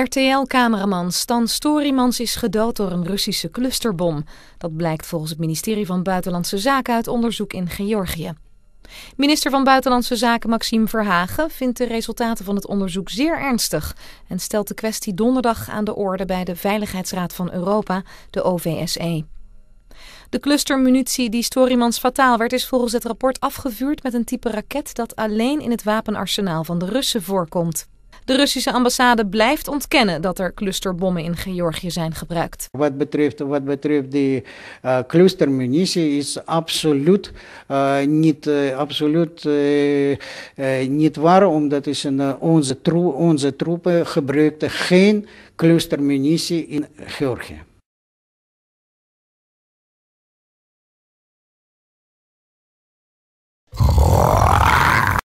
RTL-cameraman Stan Storimans is gedood door een Russische clusterbom. Dat blijkt volgens het ministerie van Buitenlandse Zaken uit onderzoek in Georgië. Minister van Buitenlandse Zaken Maxime Verhagen vindt de resultaten van het onderzoek zeer ernstig en stelt de kwestie donderdag aan de orde bij de Veiligheidsraad van Europa, de OVSE. De clustermunitie die Storimans fataal werd, is volgens het rapport afgevuurd met een type raket dat alleen in het wapenarsenaal van de Russen voorkomt. De Russische ambassade blijft ontkennen dat er clusterbommen in Georgië zijn gebruikt. Wat betreft, wat betreft de uh, eh, clustermunitie is absoluut, eh, niet, uh, absoluut niet waar, omdat is een, onze, tro onze troepen gebruikten geen clustermunitie in Georgië.